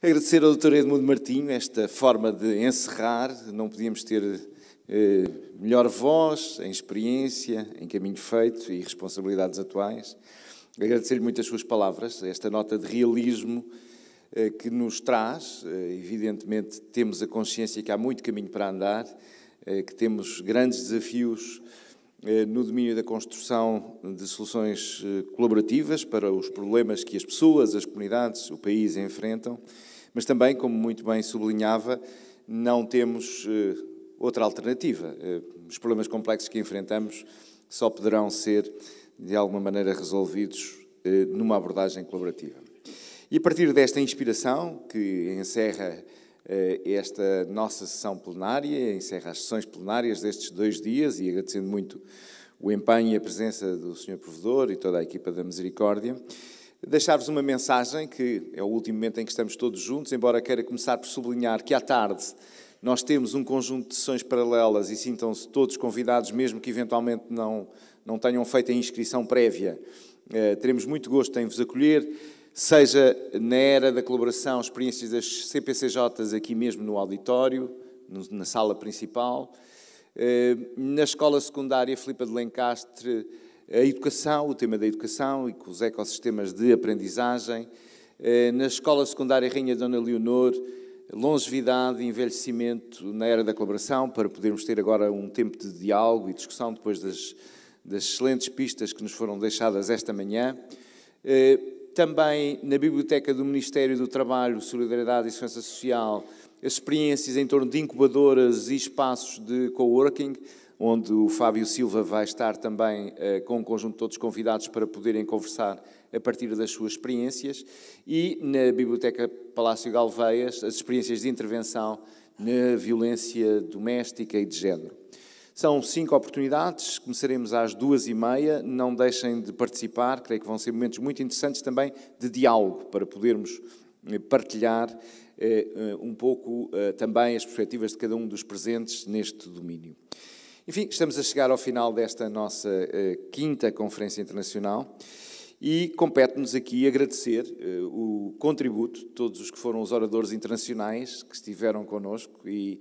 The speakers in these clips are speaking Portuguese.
Agradecer ao Dr. Edmundo Martinho esta forma de encerrar. Não podíamos ter eh, melhor voz em experiência, em caminho feito e responsabilidades atuais. Agradecer-lhe muito as suas palavras, esta nota de realismo eh, que nos traz. Eh, evidentemente, temos a consciência que há muito caminho para andar, que temos grandes desafios eh, no domínio da construção de soluções eh, colaborativas para os problemas que as pessoas, as comunidades, o país enfrentam, mas também, como muito bem sublinhava, não temos eh, outra alternativa. Os problemas complexos que enfrentamos só poderão ser, de alguma maneira, resolvidos numa abordagem colaborativa. E a partir desta inspiração, que encerra eh, esta nossa sessão plenária, encerra as sessões plenárias destes dois dias e agradecendo muito o empenho e a presença do Sr. Provedor e toda a equipa da Misericórdia. Deixar-vos uma mensagem, que é o último momento em que estamos todos juntos, embora queira começar por sublinhar que à tarde nós temos um conjunto de sessões paralelas e sintam-se todos convidados, mesmo que eventualmente não, não tenham feito a inscrição prévia. Eh, teremos muito gosto em vos acolher seja na era da colaboração, experiências das CPCJs aqui mesmo no auditório, na sala principal, eh, na escola secundária Filipa de Lencastre, a educação, o tema da educação e com os ecossistemas de aprendizagem, eh, na escola secundária Rainha Dona Leonor, longevidade e envelhecimento na era da colaboração, para podermos ter agora um tempo de diálogo e discussão depois das, das excelentes pistas que nos foram deixadas esta manhã. Eh, também na Biblioteca do Ministério do Trabalho, Solidariedade e Segurança Social, as experiências em torno de incubadoras e espaços de coworking, onde o Fábio Silva vai estar também eh, com um conjunto de outros convidados para poderem conversar a partir das suas experiências. E na Biblioteca Palácio Galveias, as experiências de intervenção na violência doméstica e de género. São cinco oportunidades, começaremos às duas e meia. Não deixem de participar, creio que vão ser momentos muito interessantes também de diálogo, para podermos eh, partilhar eh, eh, um pouco também as perspectivas de cada um dos presentes neste domínio. Enfim, estamos a chegar ao final desta nossa quinta Conferência Internacional. E compete-nos aqui agradecer o contributo de todos os que foram os oradores internacionais que estiveram connosco e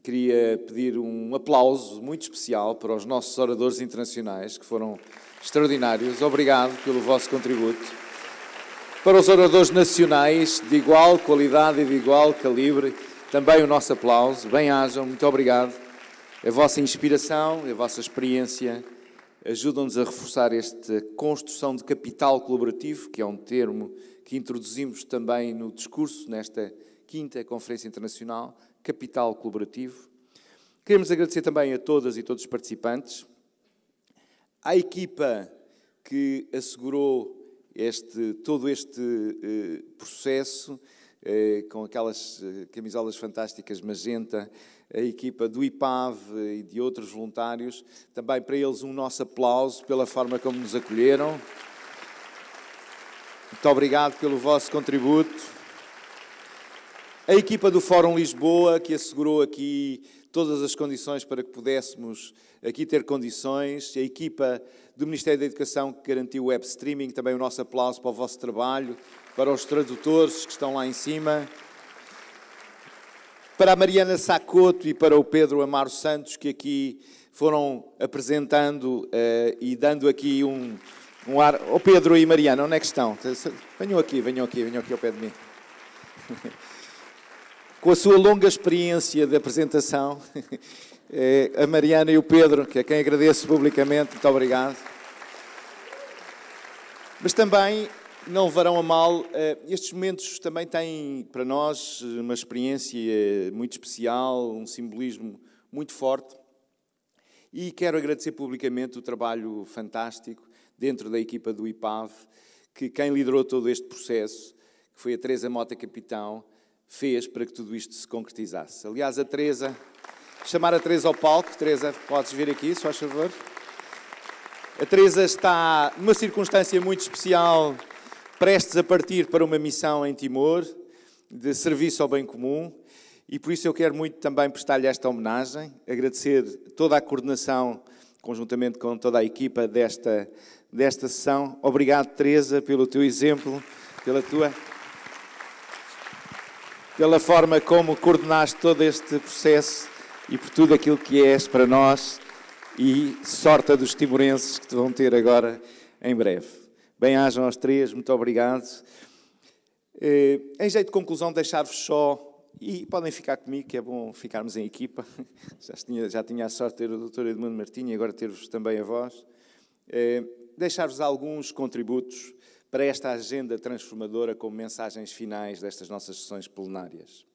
queria pedir um aplauso muito especial para os nossos oradores internacionais, que foram extraordinários. Obrigado pelo vosso contributo. Para os oradores nacionais, de igual qualidade e de igual calibre, também o nosso aplauso. Bem-ajam, muito obrigado. A vossa inspiração, a vossa experiência ajudam-nos a reforçar esta construção de capital colaborativo, que é um termo que introduzimos também no discurso, nesta quinta Conferência Internacional Capital Colaborativo. Queremos agradecer também a todas e todos os participantes, à equipa que assegurou este, todo este eh, processo, eh, com aquelas eh, camisolas fantásticas magenta, a equipa do IPAV e de outros voluntários. Também para eles um nosso aplauso pela forma como nos acolheram. Muito obrigado pelo vosso contributo. A equipa do Fórum Lisboa, que assegurou aqui todas as condições para que pudéssemos aqui ter condições, a equipa do Ministério da Educação que garantiu o web streaming, também o nosso aplauso para o vosso trabalho, para os tradutores que estão lá em cima, para a Mariana Sacoto e para o Pedro Amaro Santos, que aqui foram apresentando uh, e dando aqui um, um ar. Oh, Pedro e Mariana, onde é que estão? Venham aqui, venham aqui, venham aqui ao pé de mim. com a sua longa experiência de apresentação, eh, a Mariana e o Pedro, que a é quem agradeço publicamente, muito obrigado. Mas também não levarão a mal, eh, estes momentos também têm para nós uma experiência muito especial, um simbolismo muito forte. E quero agradecer publicamente o trabalho fantástico dentro da equipa do IPAV, que quem liderou todo este processo, que foi a Teresa Mota Capitão, fez para que tudo isto se concretizasse. Aliás, a Teresa, chamar a Teresa ao palco. Teresa, podes vir aqui, se faz favor. A Teresa está numa circunstância muito especial, prestes a partir para uma missão em Timor, de serviço ao bem comum, e por isso eu quero muito também prestar-lhe esta homenagem, agradecer toda a coordenação, conjuntamente com toda a equipa desta, desta sessão. Obrigado, Teresa, pelo teu exemplo, pela tua pela forma como coordenaste todo este processo e por tudo aquilo que és para nós e sorte dos timorenses que te vão ter agora em breve. Bem-ajam aos três, muito obrigado. Eh, em jeito de conclusão, deixar-vos só, e podem ficar comigo, que é bom ficarmos em equipa. Já tinha, já tinha a sorte de ter o doutor Edmundo Martins e agora ter-vos também a vós. Eh, deixar-vos alguns contributos para esta agenda transformadora como mensagens finais destas nossas sessões plenárias.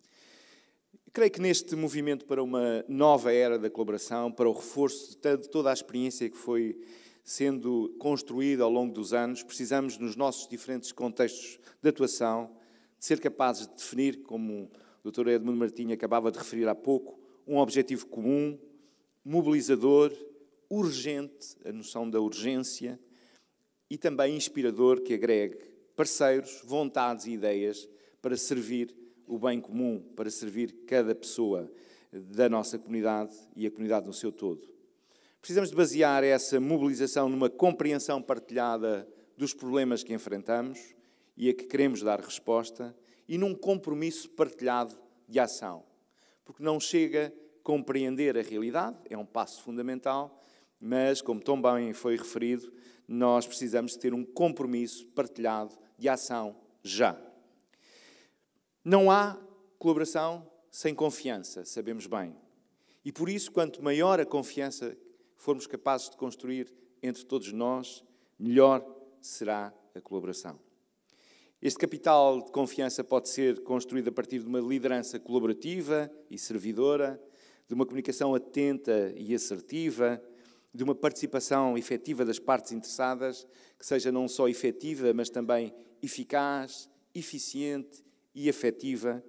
Creio que neste movimento para uma nova era da colaboração, para o reforço de toda a experiência que foi sendo construída ao longo dos anos, precisamos, nos nossos diferentes contextos de atuação, de ser capazes de definir, como o Dr. Edmundo Martinho acabava de referir há pouco, um objetivo comum, mobilizador, urgente, a noção da urgência, e também inspirador que agregue parceiros, vontades e ideias para servir o bem comum, para servir cada pessoa da nossa comunidade e a comunidade no seu todo. Precisamos de basear essa mobilização numa compreensão partilhada dos problemas que enfrentamos e a que queremos dar resposta e num compromisso partilhado de ação. Porque não chega compreender a realidade, é um passo fundamental, mas, como tão bem foi referido, nós precisamos ter um compromisso partilhado de ação já. Não há colaboração sem confiança, sabemos bem. E por isso, quanto maior a confiança formos capazes de construir entre todos nós, melhor será a colaboração. Este capital de confiança pode ser construído a partir de uma liderança colaborativa e servidora, de uma comunicação atenta e assertiva, de uma participação efetiva das partes interessadas, que seja não só efetiva, mas também eficaz, eficiente e afetiva,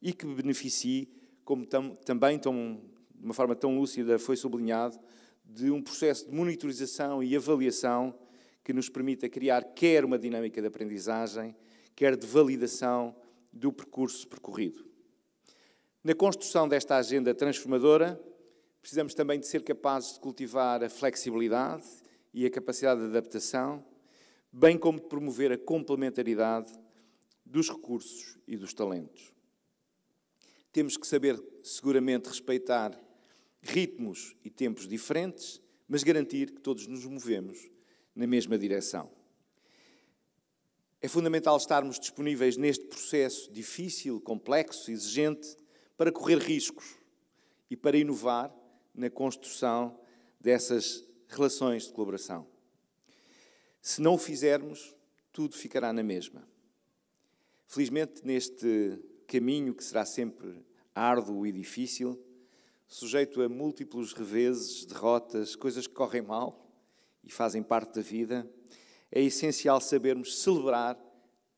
e que beneficie, como tam, também tão, de uma forma tão lúcida foi sublinhado, de um processo de monitorização e avaliação que nos permita criar quer uma dinâmica de aprendizagem, quer de validação do percurso percorrido. Na construção desta agenda transformadora, Precisamos também de ser capazes de cultivar a flexibilidade e a capacidade de adaptação, bem como de promover a complementaridade dos recursos e dos talentos. Temos que saber, seguramente, respeitar ritmos e tempos diferentes, mas garantir que todos nos movemos na mesma direção. É fundamental estarmos disponíveis neste processo difícil, complexo, exigente, para correr riscos e para inovar na construção dessas relações de colaboração. Se não o fizermos, tudo ficará na mesma. Felizmente, neste caminho que será sempre árduo e difícil, sujeito a múltiplos reveses, derrotas, coisas que correm mal e fazem parte da vida, é essencial sabermos celebrar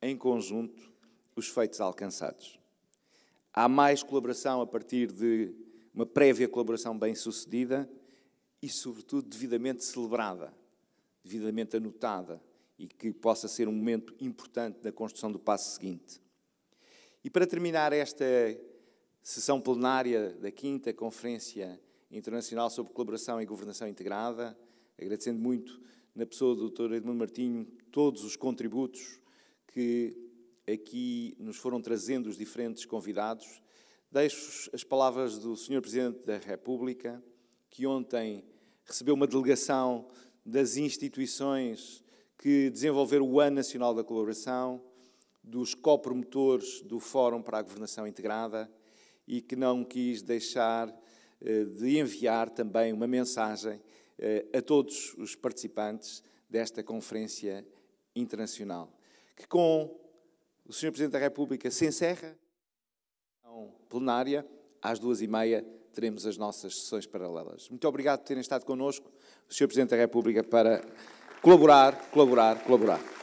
em conjunto os feitos alcançados. Há mais colaboração a partir de uma prévia colaboração bem-sucedida e, sobretudo, devidamente celebrada, devidamente anotada e que possa ser um momento importante da construção do passo seguinte. E para terminar esta sessão plenária da 5 Conferência Internacional sobre Colaboração e Governação Integrada, agradecendo muito, na pessoa do Dr. Edmundo Martinho, todos os contributos que aqui nos foram trazendo os diferentes convidados deixo as palavras do Sr. Presidente da República, que ontem recebeu uma delegação das instituições que desenvolveram o Ano Nacional da Colaboração, dos co-promotores do Fórum para a Governação Integrada e que não quis deixar eh, de enviar também uma mensagem eh, a todos os participantes desta conferência internacional, que com o Sr. Presidente da República se encerra plenária, às duas e meia teremos as nossas sessões paralelas. Muito obrigado por terem estado connosco, o Sr. Presidente da República, para colaborar, colaborar, colaborar.